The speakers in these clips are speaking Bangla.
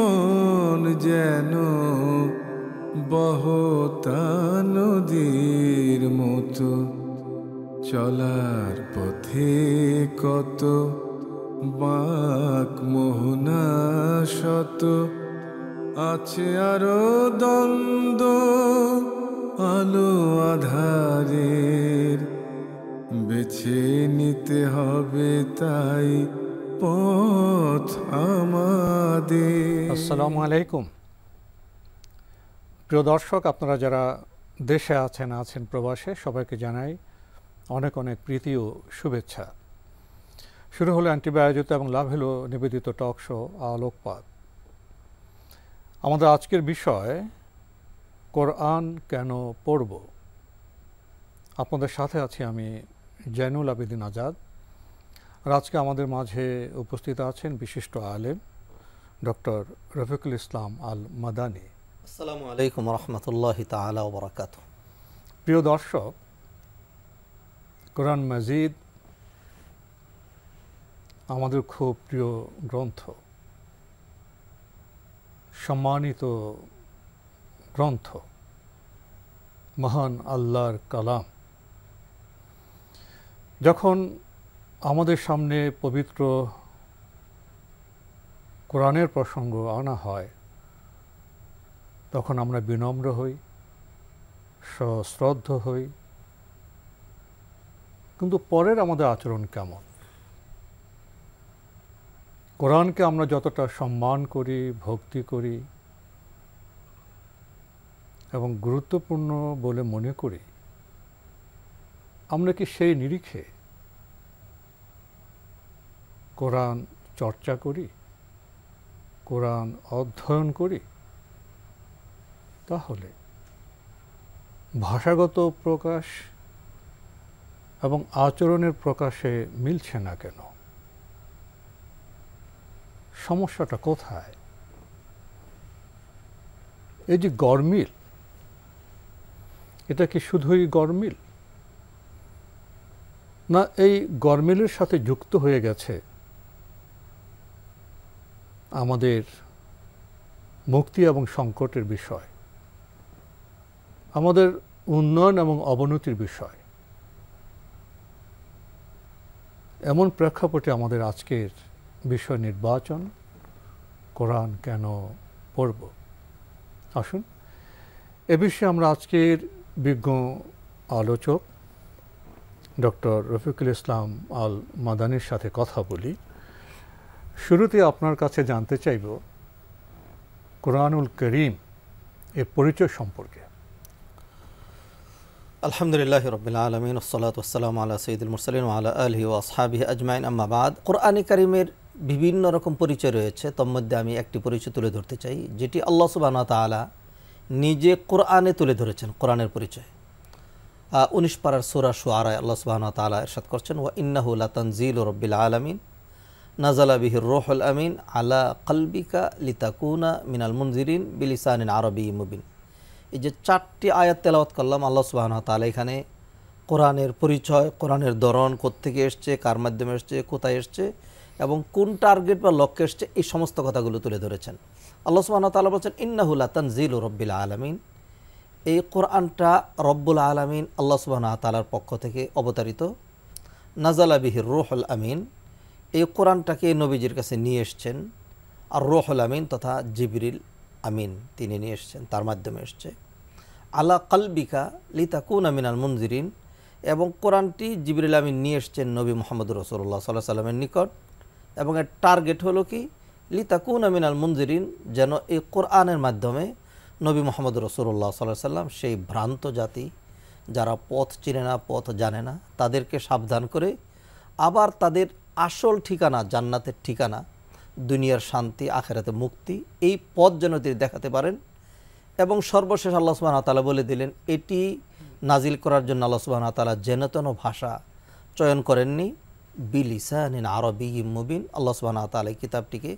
মন যেন বহুত নদীর মতো চলার পথে কত বাক মোহনা শত আছে আরো দ্বন্দ্ব আলো আধারের বেছে নিতে হবে তাই পথ আমাদের আসসালামু আলাইকুম প্রিয় দর্শক আপনারা যারা দেশে আছেন আছেন প্রবাসে সবাইকে জানাই অনেক অনেক প্রীতি ও শুভেচ্ছা শুরু হলো অ্যান্টিবায়োজিত এবং লাভ হলো নিবেদিত টক শো আলোকপাত আমাদের আজকের বিষয় কোরআন কেন পড়ব আপনাদের সাথে আছি আমি জয়নুল আবেদিন আজাদ আর আজকে আমাদের মাঝে উপস্থিত আছেন বিশিষ্ট আলেম ডক্টর রফিকুল ইসলাম আল মাদানি আসসালামু আলাইকুম রহমতুল্লাহ তালা বরাকাত প্রিয় দর্শক কোরআন মজিদ আমাদের খুব প্রিয় গ্রন্থ সম্মানিত গ্রন্থ মহান আল্লাহর কালাম যখন আমাদের সামনে পবিত্র কোরআনের প্রসঙ্গ আনা হয় তখন আমরা বিনম্র হই সশ্রদ্ধ হই কিন্তু পরের আমাদের আচরণ কেমন কোরআনকে আমরা যতটা সম্মান করি ভক্তি করি এবং গুরুত্বপূর্ণ বলে মনে করি আমরা কি সেই নিরিখে কোরআন চর্চা করি কোরআন অধ্যয়ন করি তাহলে ভাষাগত প্রকাশ এবং আচরণের প্রকাশে মিলছে না কেন সমস্যাটা কোথায় এই যে গরমিল এটা কি শুধুই গরমিল না এই গরমিলের সাথে যুক্ত হয়ে গেছে আমাদের মুক্তি এবং সংকটের বিষয় আমাদের উন্নয়ন এবং অবনতির বিষয় এমন প্রেক্ষাপটে আমাদের আজকের বিষয় নির্বাচন কোরআন কেন পড়ব আসুন এ বিষয়ে আমরা আজকের বিজ্ঞ আলোচক ডক্টর রফিকুল ইসলাম আল মাদানির সাথে কথা বলি শুরুতে আপনার কাছে জানতে চাইব কোরআনুল করিম এর পরিচয় সম্পর্কে আলহামদুলিল্লাহ রবিল আলমিন ওসলাত ওসালাম আল্লাহ সঈদুল মুসলিম আল্লাহ আলহি ও আসহাবি আজমাইন আম্মাবাদ কোরআনে করিমের বিভিন্ন রকম পরিচয় রয়েছে মধ্যে আমি একটি পরিচয় তুলে ধরতে চাই যেটি আল্লাহ সুবাহ তালা নিজে কোরআনে তুলে ধরেছেন কোরআনের পরিচয় উনিশ পাড়ার সোরা সোয়ারায় আল্লাহ সুবাহ তালা এরশাদ করছেন ও ইন্নাহুল্লা তনজিল রব্বিল আলমিন নাজালা বিহির রোহল আমিন আলা কালবিকা লিতাকুনা মিনাল মঞ্জিরিন বিলিসানিন আরবি মুবিন এই যে চারটি আয়াত তেলাওয়াত করলাম আল্লাহ সুবাহন তালা এখানে কোরআনের পরিচয় কোরআনের ধরন কোত্থেকে এসছে কার মাধ্যমে এসছে কোথায় এসছে এবং কোন টার্গেট বা লক্ষ্যে এসছে এই সমস্ত কথাগুলো তুলে ধরেছেন আল্লাহ সুবাহন তালা বলছেন আতান জিল রব্বিল আলমিন এই কোরআনটা রব্বুল আলমিন আল্লাহ সুবাহন তালার পক্ষ থেকে অবতারিত নাজালা বিহির রোহল আমিন এই কোরআনটাকে নবীজির কাছে নিয়ে এসছেন আর রোহল আমিন তথা জিবরিল আমিন তিনি নিয়ে এসছেন তার মাধ্যমে এসছে আলা কালবিকা লিতাকুন আমিন আল মঞ্জিরিন এবং কোরআনটি জিবরিল আমিন নিয়ে এসছেন নবী মোহাম্মদ রসুল্লাহ সাল্লাহ সাল্লামের নিকট এবং এর টার্গেট হলো কি লিতাকুন আমিন আল মঞ্জিরিন যেন এই কোরআনের মাধ্যমে নবী মোহাম্মদ রসুল্লাহ সাল্লাহ সাল্লাম সেই ভ্রান্ত জাতি যারা পথ চিনে না পথ জানে না তাদেরকে সাবধান করে আবার তাদের আসল ঠিকানা জান্নাতের ঠিকানা দুনিয়ার শান্তি আখেরাতে মুক্তি এই পথ যেন তিনি দেখাতে পারেন এবং সর্বশেষ আল্লাহ সুবাহ তালা বলে দিলেন এটি নাজিল করার জন্য আল্লাহ সুবাহ তালা যেনতন ভাষা চয়ন করেননি বিলিসানিন আরবি মুবিন আল্লাহ সুবাহ তালা কিতাবটিকে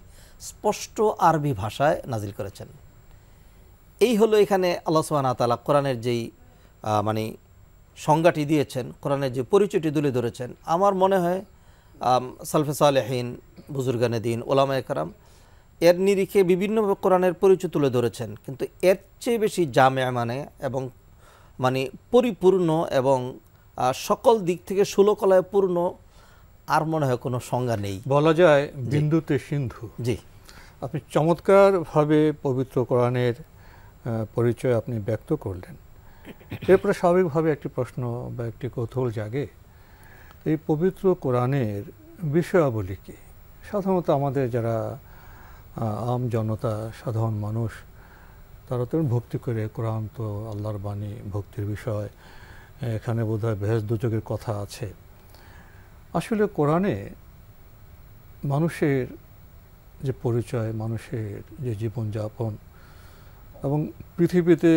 স্পষ্ট আরবি ভাষায় নাজিল করেছেন এই হলো এখানে আল্লাহ সুবাহ তালা কোরআনের যেই মানে সংজ্ঞাটি দিয়েছেন কোরআনের যে পরিচয়টি তুলে ধরেছেন আমার মনে হয় সালফে সালেহীন বুজুর্গানে দিন ওলামা একরাম এর নিরিখে বিভিন্ন কোরআনের পরিচয় তুলে ধরেছেন কিন্তু এর চেয়ে বেশি জামে মানে এবং মানে পরিপূর্ণ এবং সকল দিক থেকে সুলকলায় পূর্ণ আর মনে হয় কোনো সংজ্ঞা নেই বলা যায় বিন্দুতে সিন্ধু জি আপনি চমৎকারভাবে পবিত্র কোরআনের পরিচয় আপনি ব্যক্ত করলেন এরপরে স্বাভাবিকভাবে একটি প্রশ্ন বা একটি কৌতূহল জাগে এই পবিত্র কোরআনের বিষয়াবলী কি সাধারণত আমাদের যারা আম জনতা সাধারণ মানুষ তারা তো ভক্তি করে কোরআন তো আল্লাহর বাণী ভক্তির বিষয় এখানে বোধ হয় ভেজ দুচকের কথা আছে আসলে কোরআনে মানুষের যে পরিচয় মানুষের যে জীবনযাপন এবং পৃথিবীতে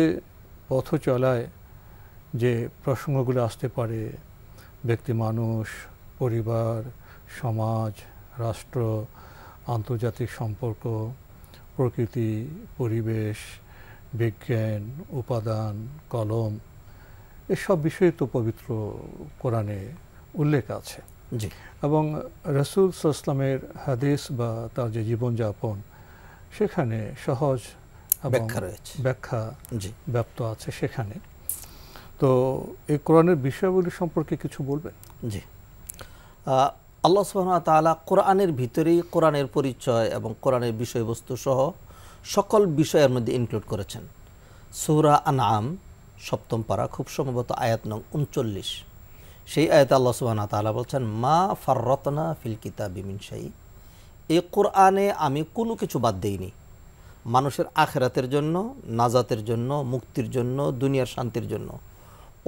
পথ চলায় যে প্রসঙ্গগুলো আসতে পারে ব্যক্তি মানুষ পরিবার সমাজ রাষ্ট্র আন্তর্জাতিক সম্পর্ক প্রকৃতি পরিবেশ বিজ্ঞান উপাদান কলম এসব বিষয়ে তো পবিত্র কোরআনে উল্লেখ আছে জি এবং রসুল সাল্লামের হাদিস বা তার যে জীবনযাপন সেখানে সহজ ব্যাখ্যা রয়েছে ব্যাখ্যা ব্যাপ্ত আছে সেখানে তো এই কোরআনের বিষয়গুলি সম্পর্কে কিছু বলবেন জি আল্লাহ সুহানা তালা কোরআনের ভিতরেই কোরআনের পরিচয় এবং কোরআনের বিষয়বস্তু সহ সকল বিষয়ের মধ্যে ইনক্লুড করেছেন সৌরা আনাম সপ্তম পারা খুব সম্ভবত আয়াত নং উনচল্লিশ সেই আয়াত আল্লাহ সুবাহ তালা বলছেন মা ফাররতনা ফিল বিমিন সাই এই কোরআনে আমি কোনো কিছু বাদ দিইনি মানুষের আখেরাতের জন্য নাজাতের জন্য মুক্তির জন্য দুনিয়ার শান্তির জন্য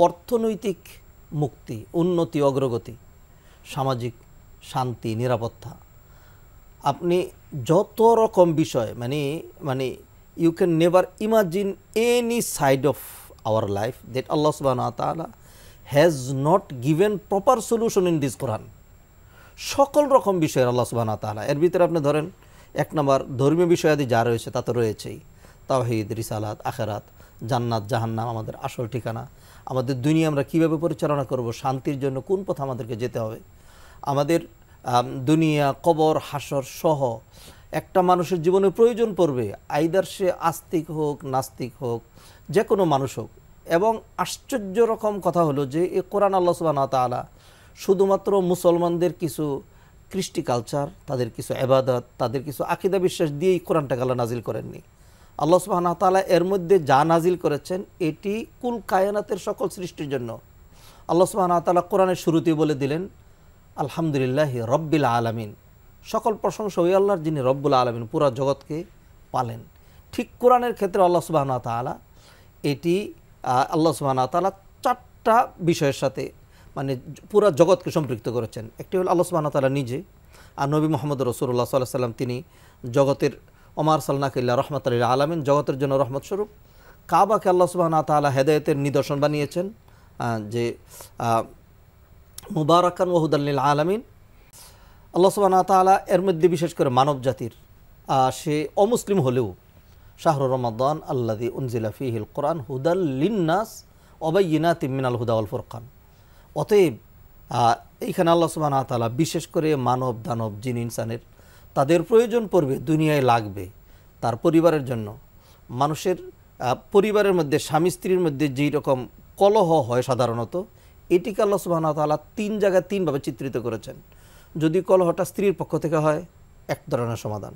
অর্থনৈতিক মুক্তি উন্নতি অগ্রগতি সামাজিক শান্তি নিরাপত্তা আপনি যত রকম বিষয় মানে মানে you can never imagine any side of our life that Allah সুবাহতালা has not given proper solution in this Quran সকল রকম বিষয়ের আল্লাহ সুবাহতালা এর ভিতরে আপনি ধরেন এক নম্বর ধর্মীয় বিষয়াদি যা রয়েছে তা তো রয়েছেই তাওহিদ রিসালাত আখেরাত জান্নাত জাহান্নাম আমাদের আসল ঠিকানা আমাদের দুনিয়া আমরা কিভাবে পরিচালনা করব শান্তির জন্য কোন পথে আমাদেরকে যেতে হবে আমাদের দুনিয়া কবর হাসর সহ একটা মানুষের জীবনে প্রয়োজন পড়বে আইদার সে আস্তিক হোক নাস্তিক হোক যে কোনো মানুষ হোক এবং আশ্চর্য রকম কথা হলো যে এ কোরআন আল্লাহ সুবাহ তালা শুধুমাত্র মুসলমানদের কিছু কৃষ্টি কালচার তাদের কিছু আবাদত তাদের কিছু আকিদা বিশ্বাস দিয়েই কোরআনটা গালা নাজিল করেননি আল্লাহ সুবাহ তালা এর মধ্যে যা নাজিল করেছেন এটি কুল কায়নাতের সকল সৃষ্টির জন্য আল্লাহ সুবাহ তালা কোরআনের শুরুতেই বলে দিলেন আলহামদুলিল্লাহ রব্বিল আলমিন সকল প্রশংসা ওই আল্লাহর যিনি রব্বুল আলমিন পুরা জগৎকে পালেন ঠিক কোরআনের ক্ষেত্রে আল্লাহ সুবাহ তালা এটি আল্লাহ সুবাহ তালা চারটা বিষয়ের সাথে মানে পুরা জগৎকে সম্পৃক্ত করেছেন একটি হল আল্লাহ সুবাহ তালা নিজে আর নবী মোহাম্মদ রসুল্লাহ সাল্লাহ সাল্লাম তিনি জগতের অমার সাল্লাকিল্লা রহমত আল্লাহ আলমিন জগতের জন্য রহমত স্বরূপ কাবাকে আল্লাহ সুবাহ তালা হেদায়তের নিদর্শন বানিয়েছেন যে মুবারকান ওহুদাল্লিল আলমিন আল্লাহ সুবাহ তালা এর মধ্যে বিশেষ করে মানব জাতির সে অমুসলিম হলেও শাহরুর রমাদান আল্লাহ উনজিলাফি হিল কোরআন হুদাল্লিনাস অবাইনা তিমিনাল হুদা আল ফুরকান অতএব এইখানে আল্লাহ সুবাহ তালা বিশেষ করে মানব দানব জিন ইনসানের তাদের প্রয়োজন পড়বে দুনিয়ায় লাগবে তার পরিবারের জন্য মানুষের পরিবারের মধ্যে স্বামী স্ত্রীর মধ্যে যেই রকম কলহ হয় সাধারণত এটিকে আল্লাহ তালা তিন জায়গায় তিনভাবে চিত্রিত করেছেন যদি কলহটা স্ত্রীর পক্ষ থেকে হয় এক ধরনের সমাধান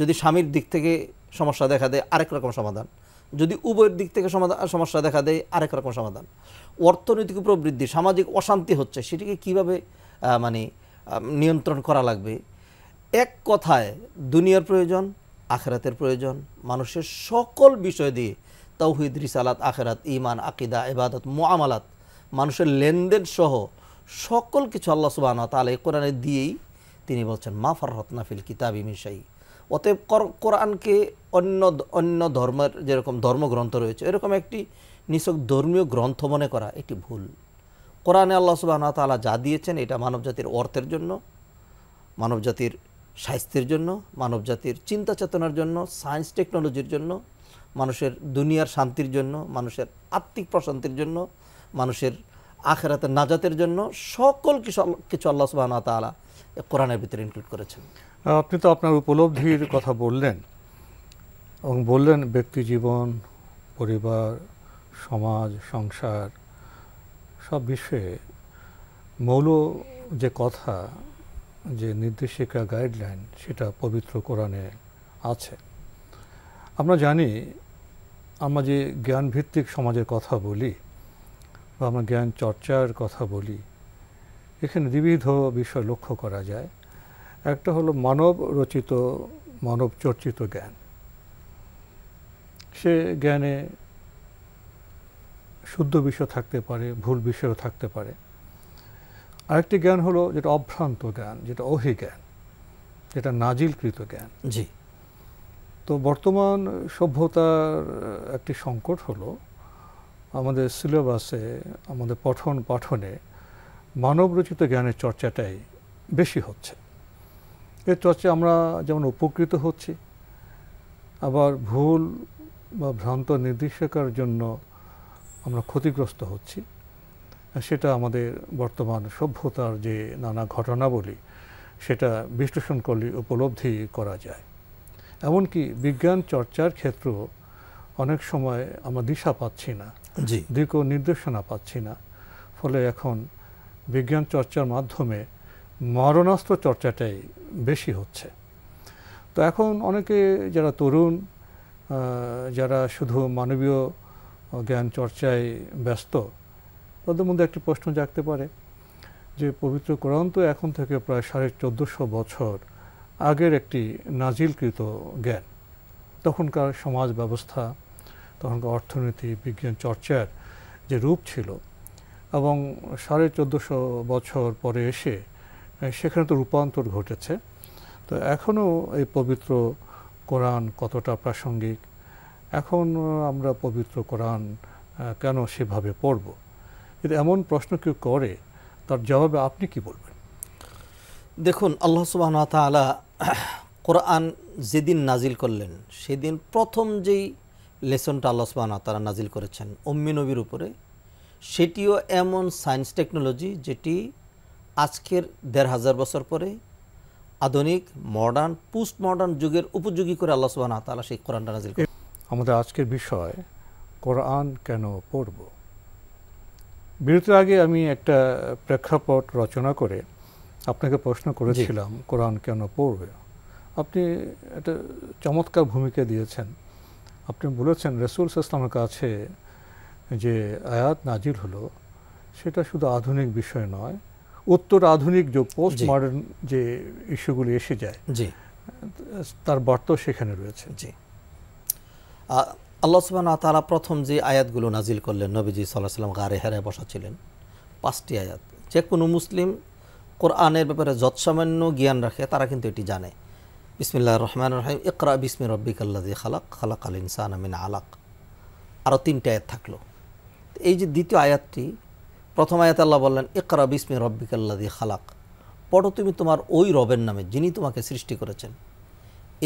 যদি স্বামীর দিক থেকে সমস্যা দেখা দেয় আরেক রকম সমাধান যদি উভয়ের দিক থেকে সমাধান সমস্যা দেখা দেয় আরেক রকম সমাধান অর্থনৈতিক প্রবৃদ্ধি সামাজিক অশান্তি হচ্ছে সেটিকে কিভাবে মানে নিয়ন্ত্রণ করা লাগবে এক কথায় দুনিয়ার প্রয়োজন আখেরাতের প্রয়োজন মানুষের সকল বিষয় দিয়ে তৌহিদ রিসালাত আখেরাত ইমান আকিদা এবাদত মোয়ামালাত মানুষের লেনদেন সহ সকল কিছু আল্লাহ সুবাহ তাহলে কোরআনে দিয়েই তিনি বলছেন মাফার ফারহতনা কিতাব কিতাবি মিশাই অতএব কোরআনকে অন্য অন্য ধর্মের যেরকম ধর্মগ্রন্থ রয়েছে এরকম একটি নিছক ধর্মীয় গ্রন্থ মনে করা একটি ভুল কোরআনে আল্লাহ সুবাহ তালা যা দিয়েছেন এটা মানবজাতির অর্থের জন্য মানবজাতির স্বাস্থ্যের জন্য মানবজাতির চিন্তা চেতনার জন্য সায়েন্স টেকনোলজির জন্য মানুষের দুনিয়ার শান্তির জন্য মানুষের আত্মিক প্রশান্তির জন্য মানুষের আখেরাতের নাজাতের জন্য সকল কিছু কিছু আল্লাহ সুবাহ তালা কোরআনের ভিতরে ইনক্লুড করেছেন আপনি তো আপনার উপলব্ধির কথা বললেন এবং বললেন ব্যক্তি জীবন পরিবার সমাজ সংসার সব বিষয়ে মৌল যে কথা যে নির্দেশিকা গাইডলাইন সেটা পবিত্র কোরআনে আছে আমরা জানি আমরা যে জ্ঞানভিত্তিক সমাজের কথা বলি বা আমরা জ্ঞান চর্চার কথা বলি এখানে বিবিধ বিষয় লক্ষ্য করা যায় একটা হলো মানব রচিত মানব চর্চিত জ্ঞান সে জ্ঞানে শুদ্ধ বিষয় থাকতে পারে ভুল বিষয়ও থাকতে পারে আরেকটি জ্ঞান হলো যেটা অভ্রান্ত জ্ঞান যেটা অহি জ্ঞান যেটা নাজিলকৃত জ্ঞান জি তো বর্তমান সভ্যতার একটি সংকট হলো আমাদের সিলেবাসে আমাদের পঠন পাঠনে মানবরচিত জ্ঞানের চর্চাটাই বেশি হচ্ছে এর চর্চায় আমরা যেমন উপকৃত হচ্ছি আবার ভুল বা ভ্রান্ত নির্দেশিকার জন্য আমরা ক্ষতিগ্রস্ত হচ্ছি সেটা আমাদের বর্তমান সভ্যতার যে নানা ঘটনাবলী সেটা বিশ্লেষণ করলে উপলব্ধি করা যায় এমনকি বিজ্ঞান চর্চার ক্ষেত্র অনেক সময় আমরা দিশা পাচ্ছি না দিক নির্দেশনা পাচ্ছি না ফলে এখন বিজ্ঞান চর্চার মাধ্যমে মরণাস্ত্র চর্চাটাই বেশি হচ্ছে তো এখন অনেকে যারা তরুণ যারা শুধু মানবীয় জ্ঞান চর্চায় ব্যস্ত তাদের মধ্যে একটি প্রশ্ন জাগতে পারে যে পবিত্র কোরআন তো এখন থেকে প্রায় সাড়ে চোদ্দোশো বছর আগের একটি নাজিলকৃত জ্ঞান তখনকার সমাজ ব্যবস্থা তখনকার অর্থনীতি বিজ্ঞান চর্চার যে রূপ ছিল এবং সাড়ে চোদ্দোশো বছর পরে এসে সেখানে তো রূপান্তর ঘটেছে তো এখনও এই পবিত্র কোরআন কতটা প্রাসঙ্গিক এখন আমরা পবিত্র কোরআন কেন সেভাবে পড়ব যদি এমন প্রশ্ন কেউ করে তার জবাবে আপনি কি বলবেন দেখুন আল্লাহ সুবাহ তালা কোরআন যেদিন নাজিল করলেন সেদিন প্রথম যেই লেসনটা আল্লাহ সুবাহ তারা নাজিল করেছেন অম্মি নবীর উপরে সেটিও এমন সায়েন্স টেকনোলজি যেটি আজকের দেড় হাজার বছর পরে আধুনিক মডার্ন পোস্ট মডার্ন যুগের উপযোগী করে আল্লাহ সুবাহ তালা সেই কোরআনটা নাজিল আমাদের আজকের বিষয় কোরআন কেন পড়বো বিরতির আগে আমি একটা প্রেক্ষাপট রচনা করে আপনাকে প্রশ্ন করেছিলাম কোরআন কেন পড়বে আপনি একটা চমৎকার ভূমিকা দিয়েছেন আপনি বলেছেন রসুল ইসলামের কাছে যে আয়াত নাজির হলো সেটা শুধু আধুনিক বিষয় নয় উত্তর আধুনিক যে পোস্ট মডার্ন যে ইস্যুগুলি এসে যায় জি তার বার্তাও সেখানে রয়েছে জি আল্লাহ সুবাহ তারা প্রথম যে আয়াতগুলো নাজিল করলেন নবীজি সাল্লাহ সাল্লাম গাড়ে হেরে বসা ছিলেন পাঁচটি আয়াত যে কোনো মুসলিম কোরআনের ব্যাপারে যৎসামান্য জ্ঞান রাখে তারা কিন্তু এটি জানে বিসমিল্লা রহমান রহিম ইকরা বিসমি রব্বিক আল্লাহ খালাক খালাক আল ইনসান আমিন আলাক আরও তিনটে আয়াত থাকলো এই যে দ্বিতীয় আয়াতটি প্রথম আয়াত আল্লাহ বললেন ইকরা বিসমি রব্বিক আল্লাহ খালাক পড়ো তুমি তোমার ওই রবের নামে যিনি তোমাকে সৃষ্টি করেছেন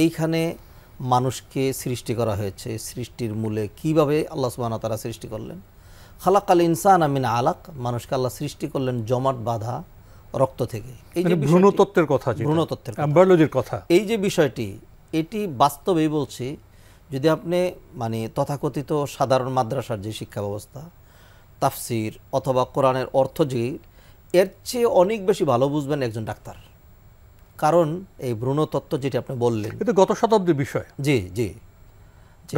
এইখানে মানুষকে সৃষ্টি করা হয়েছে সৃষ্টির মূলে কিভাবে আল্লাহ সুবাহ তারা সৃষ্টি করলেন খালাক আল ইনসান আমিন আলাক মানুষকে আল্লাহ সৃষ্টি করলেন জমাট বাধা রক্ত থেকে এই মানে যে ভ্রূণতত্ত্বের কথা ভ্রূণতত্ত্বের বায়োলজির কথা এই যে বিষয়টি এটি বাস্তবেই বলছি যদি আপনি মানে তথাকথিত সাধারণ মাদ্রাসার যে শিক্ষা ব্যবস্থা তাফসির অথবা কোরআনের অর্থ যে এর চেয়ে অনেক বেশি ভালো বুঝবেন একজন ডাক্তার কারণ এই ভ্রূণতত্ত্ব যেটি আপনি বললেন এটা গত শতাব্দীর বিষয় জি জি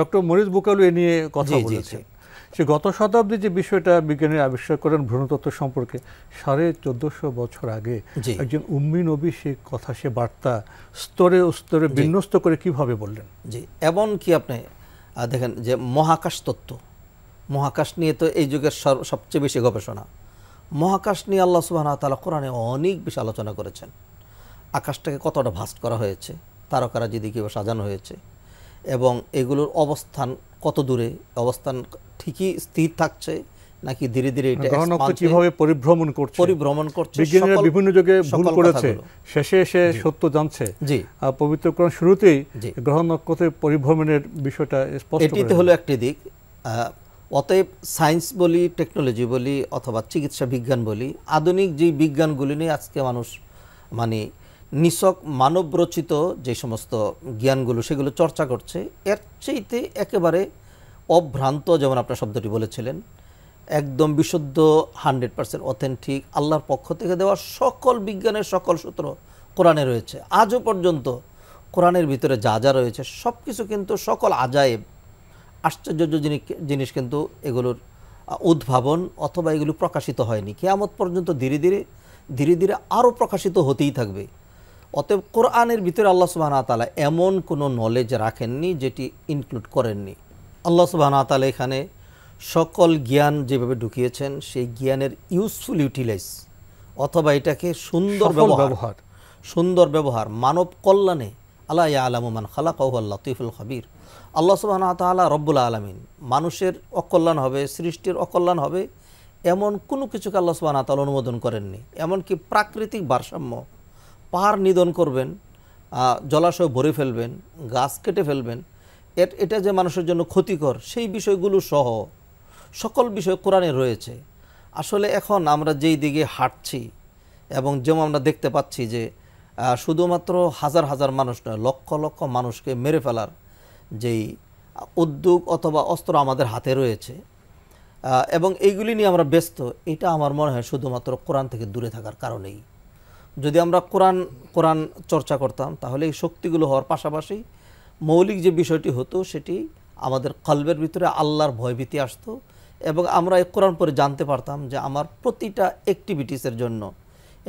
ডক্টর মরিস বুকালু এ নিয়ে কথা বলেছেন সে গত শতাব্দী যে বিষয়টা বিজ্ঞানী আবিষ্কার করেন ভ্রূণতত্ত্ব সম্পর্কে সাড়ে চোদ্দশো বছর আগে একজন উম্মি নবী সে কথা সে বার্তা স্তরে স্তরে বিন্যস্ত করে কিভাবে বললেন জি এমন কি আপনি দেখেন যে মহাকাশ তত্ত্ব মহাকাশ নিয়ে তো এই যুগের সবচেয়ে বেশি গবেষণা মহাকাশ নিয়ে আল্লাহ সুবাহ তালা কোরআনে অনেক বেশি আলোচনা করেছেন আকাশটাকে কতটা ভাস্ট করা হয়েছে তারকারা যেদিকে সাজানো হয়েছে এবং এগুলোর অবস্থান কত দূরে অবস্থান ঠিকই স্থির থাকছে নাকি ধীরে ধীরে কিভাবে পরিভ্রমণ করছে পরিভ্রমণ করছে বিজ্ঞানীরা বিভিন্ন যুগে ভুল করেছে শেষে এসে সত্য জানছে জি পবিত্র শুরুতেই গ্রহ নক্ষত্রে পরিভ্রমণের বিষয়টা স্পষ্ট এটিতে হলো একটি দিক অতএব সায়েন্স বলি টেকনোলজি বলি অথবা চিকিৎসা বিজ্ঞান বলি আধুনিক যে বিজ্ঞানগুলি নিয়ে আজকে মানুষ মানে নিছক মানবরচিত যে সমস্ত জ্ঞানগুলো সেগুলো চর্চা করছে এর চেয়েতে একেবারে অভ্রান্ত যেমন আপনার শব্দটি বলেছিলেন একদম বিশুদ্ধ হান্ড্রেড পার্সেন্ট অথেন্টিক আল্লাহর পক্ষ থেকে দেওয়া সকল বিজ্ঞানের সকল সূত্র কোরআনে রয়েছে আজও পর্যন্ত কোরআনের ভিতরে যা যা রয়েছে সব কিছু কিন্তু সকল আজায়েব আশ্চর্য জিনিস কিন্তু এগুলোর উদ্ভাবন অথবা এগুলো প্রকাশিত হয়নি কেয়ামত পর্যন্ত ধীরে ধীরে ধীরে ধীরে আরও প্রকাশিত হতেই থাকবে অতএব কোরআনের ভিতরে আল্লাহ সুবাহ তালা এমন কোনো নলেজ রাখেননি যেটি ইনক্লুড করেননি আল্লাহ সুবাহ তালা এখানে সকল জ্ঞান যেভাবে ঢুকিয়েছেন সেই জ্ঞানের ইউজফুল ইউটিলাইজ অথবা এটাকে সুন্দর ব্যবহার সুন্দর ব্যবহার মানব কল্যাণে আল্লাহ খালা খালাক লতিফুল খাবির আল্লাহ সুবাহানা তালা রব্বুল আলমিন মানুষের অকল্যাণ হবে সৃষ্টির অকল্যাণ হবে এমন কোনো কিছুকে আল্লাহ সুবাহানা তালা অনুমোদন করেননি এমনকি প্রাকৃতিক ভারসাম্য পাহাড় নিধন করবেন জলাশয় ভরে ফেলবেন গাছ কেটে ফেলবেন এটা যে মানুষের জন্য ক্ষতিকর সেই বিষয়গুলো সহ সকল বিষয় কোরআনে রয়েছে আসলে এখন আমরা যেই দিকে হাঁটছি এবং যেমন আমরা দেখতে পাচ্ছি যে শুধুমাত্র হাজার হাজার মানুষ নয় লক্ষ লক্ষ মানুষকে মেরে ফেলার যেই উদ্যোগ অথবা অস্ত্র আমাদের হাতে রয়েছে এবং এইগুলি নিয়ে আমরা ব্যস্ত এটা আমার মনে হয় শুধুমাত্র কোরআন থেকে দূরে থাকার কারণেই যদি আমরা কোরআন কোরআন চর্চা করতাম তাহলে এই শক্তিগুলো হওয়ার পাশাপাশি মৌলিক যে বিষয়টি হতো সেটি আমাদের কলবের ভিতরে আল্লাহর ভয়ভীতি আসতো এবং আমরা এই কোরআন পরে জানতে পারতাম যে আমার প্রতিটা অ্যাক্টিভিটিসের জন্য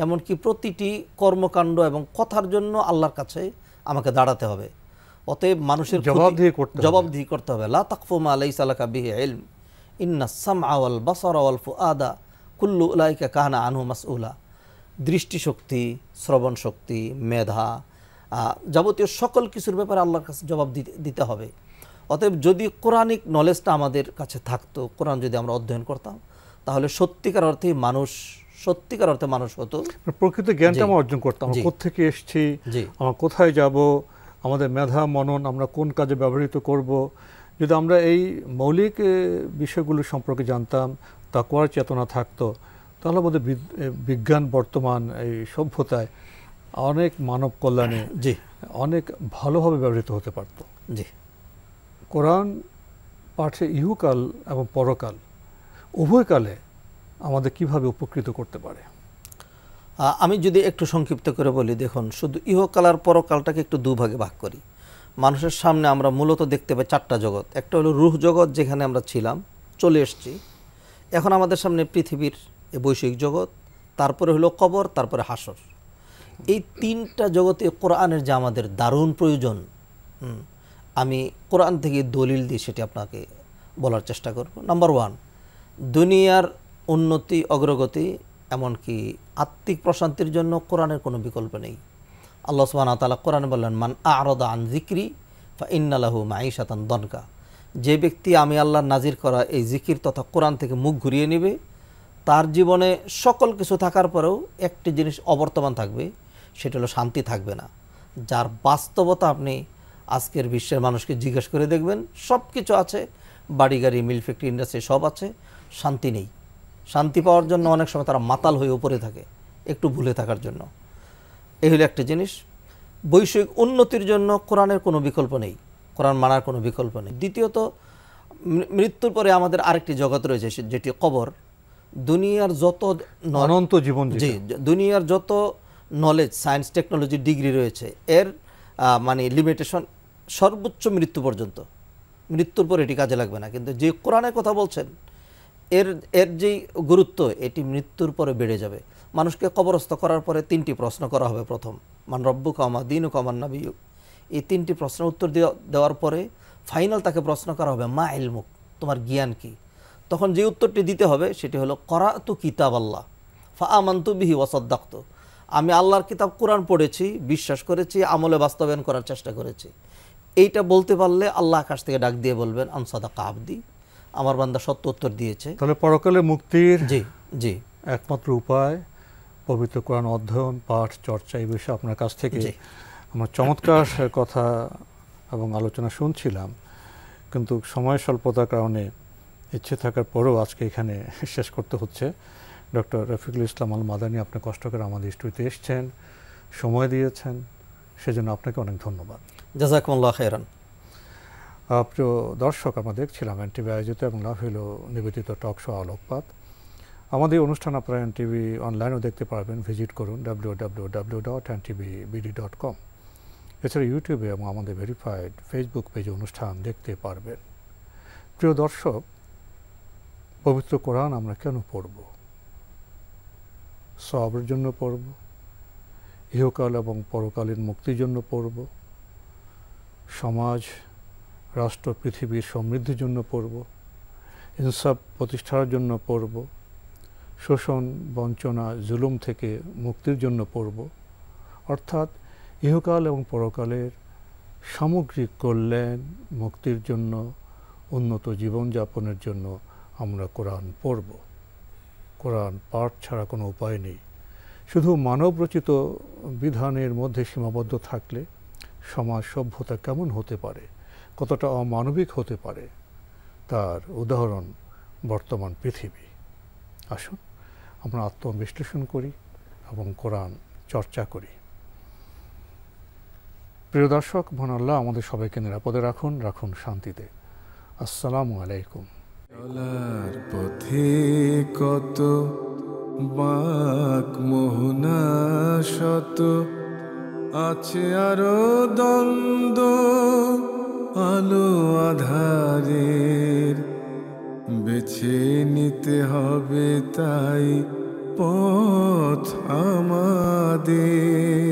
এমনকি প্রতিটি কর্মকাণ্ড এবং কথার জন্য আল্লাহর কাছে আমাকে দাঁড়াতে হবে অতএব মানুষের জবাবদিহি করতে জবাবদিহি করতে হবে লা তাকফুমা আলাই সালাকা বিহি ইলম ইন্না সাম আওয়াল বাসর আওয়াল আদা কুল্লু উলাইকা কাহানা আনহু উলা দৃষ্টিশক্তি শ্রবণ শক্তি মেধা যাবতীয় সকল কিছুর ব্যাপারে আল্লাহর কাছে জবাব দিতে হবে অতএব যদি কোরআনিক নলেজটা আমাদের কাছে থাকতো কোরআন যদি আমরা অধ্যয়ন করতাম তাহলে সত্যিকার অর্থে মানুষ সত্যিকার অর্থে মানুষ হতো মানে প্রকৃত জ্ঞানটা আমরা অর্জন করতাম কোথেকে এসছি আমরা কোথায় যাব আমাদের মেধা মনন আমরা কোন কাজে ব্যবহৃত করব যদি আমরা এই মৌলিক বিষয়গুলো সম্পর্কে জানতাম তা কোয়ার চেতনা থাকতো তাহলে আমাদের বিজ্ঞান বর্তমান এই সভ্যতায় অনেক মানব কল্যাণে জি অনেক ভালোভাবে ব্যবহৃত হতে পারত জি কোরআন পাঠে ইহুকাল এবং পরকাল উভয়কালে আমাদের কিভাবে উপকৃত করতে পারে আমি যদি একটু সংক্ষিপ্ত করে বলি দেখুন শুধু ইহকাল আর পরকালটাকে একটু দুভাগে ভাগ করি মানুষের সামনে আমরা মূলত দেখতে পাই চারটা জগৎ একটা হলো রুহ জগৎ যেখানে আমরা ছিলাম চলে এসছি এখন আমাদের সামনে পৃথিবীর এ বৈষয়িক জগৎ তারপরে হলো কবর তারপরে হাসর এই তিনটা জগতে কোরআনের যে আমাদের দারুণ প্রয়োজন আমি কোরআন থেকে দলিল দিয়ে সেটি আপনাকে বলার চেষ্টা করব নাম্বার ওয়ান দুনিয়ার উন্নতি অগ্রগতি এমনকি আত্মিক প্রশান্তির জন্য কোরআনের কোনো বিকল্প নেই আল্লাহ সুবাহ তালা কোরআন বললেন মান আরদা আন জিক্রি ফা ইন্নালাহু মাঈশাতান দনকা যে ব্যক্তি আমি আল্লাহ নাজির করা এই জিকির তথা কোরআন থেকে মুখ ঘুরিয়ে নেবে তার জীবনে সকল কিছু থাকার পরেও একটি জিনিস অবর্তমান থাকবে সেটা হলো শান্তি থাকবে না যার বাস্তবতা আপনি আজকের বিশ্বের মানুষকে জিজ্ঞেস করে দেখবেন সব কিছু আছে বাড়ি গাড়ি মিল ফ্যাক্টরি ইন্ডাস্ট্রি সব আছে শান্তি নেই শান্তি পাওয়ার জন্য অনেক সময় তারা মাতাল হয়ে উপরে থাকে একটু ভুলে থাকার জন্য এই হলো একটা জিনিস বৈষয়িক উন্নতির জন্য কোরআনের কোনো বিকল্প নেই কোরআন মানার কোনো বিকল্প নেই দ্বিতীয়ত মৃত্যুর পরে আমাদের আরেকটি জগৎ রয়েছে যেটি কবর দুনিয়ার যত অনন্ত জীবন জি দুনিয়ার যত নলেজ সায়েন্স টেকনোলজি ডিগ্রি রয়েছে এর মানে লিমিটেশন সর্বোচ্চ মৃত্যু পর্যন্ত মৃত্যুর পর এটি কাজে লাগবে না কিন্তু যে কোরআনের কথা বলছেন এর এর যেই গুরুত্ব এটি মৃত্যুর পরে বেড়ে যাবে মানুষকে কবরস্থ করার পরে তিনটি প্রশ্ন করা হবে প্রথম মান রব্বু কামা দিন কামান নাবিউ এই তিনটি প্রশ্নের উত্তর দেওয়ার পরে ফাইনাল তাকে প্রশ্ন করা হবে মা এলমুক তোমার জ্ঞান কী তখন যে উত্তরটি দিতে হবে সেটি হলো করা তু কিতাব আল্লাহ ফা আমান্তু বিহি ওসাদ্দাক্ত আমি আল্লাহর কিতাব কোরআন পড়েছি বিশ্বাস করেছি আমলে বাস্তবায়ন করার চেষ্টা করেছি এইটা বলতে পারলে আল্লাহ আকাশ থেকে ডাক দিয়ে বলবেন আনসাদা কাবদি আমার বান্দা সত্য উত্তর দিয়েছে তাহলে পরকালে মুক্তির জি জি একমাত্র উপায় পবিত্র কোরআন অধ্যয়ন পাঠ চর্চা এই বিষয়ে আপনার কাছ থেকে আমার চমৎকার কথা এবং আলোচনা শুনছিলাম কিন্তু সময় স্বল্পতার কারণে ইচ্ছে থাকার পরেও আজকে এখানে শেষ করতে হচ্ছে ডক্টর রফিকুল ইসলাম আল মাদানি আপনি কষ্ট করে আমাদের স্টুডিওতে এসছেন সময় দিয়েছেন সেজন্য আপনাকে অনেক ধন্যবাদ জাজাকুমুল্লাহ খেরান প্রিয় দর্শক আমরা দেখছিলাম এনটিভি আয়োজিত এবং লাভ হইল নিবেদিত টক শো আলোকপাত আমাদের অনুষ্ঠান আপনারা এনটিভি অনলাইনেও দেখতে পারবেন ভিজিট করুন W W W dot TV BD dot com এছাড়া ইউটিউবে এবং আমাদের ভেরিফাইড ফেসবুক পেজে অনুষ্ঠান দেখতে পারবেন প্রিয় দর্শক পবিত্র কোরআন আমরা কেন পড়ব সবের জন্য পড়ব ইহকাল এবং পরকালীন মুক্তির জন্য পড়ব সমাজ রাষ্ট্র পৃথিবীর সমৃদ্ধির জন্য পড়ব ইনসাফ প্রতিষ্ঠার জন্য পড়ব শোষণ বঞ্চনা জুলুম থেকে মুক্তির জন্য পড়ব অর্থাৎ ইহকাল এবং পরকালের সামগ্রিক কল্যাণ মুক্তির জন্য উন্নত জীবনযাপনের জন্য আমরা কোরআন পড়ব কোরআন পাঠ ছাড়া কোনো উপায় নেই শুধু মানবরচিত বিধানের মধ্যে সীমাবদ্ধ থাকলে সমাজ সভ্যতা কেমন হতে পারে কতটা অমানবিক হতে পারে তার উদাহরণ বর্তমান পৃথিবী আসুন আমরা আত্মবিশ্লেষণ করি এবং কোরআন চর্চা করি প্রিয় দর্শক মহান আল্লাহ আমাদের সবাইকে নিরাপদে রাখুন রাখুন শান্তিতে আসসালামু আলাইকুম চলার পথে কত বাক মোহনা শত আছে আরো দ্বন্দ্ব আলো আধারের বেছে নিতে হবে তাই পথ আমাদের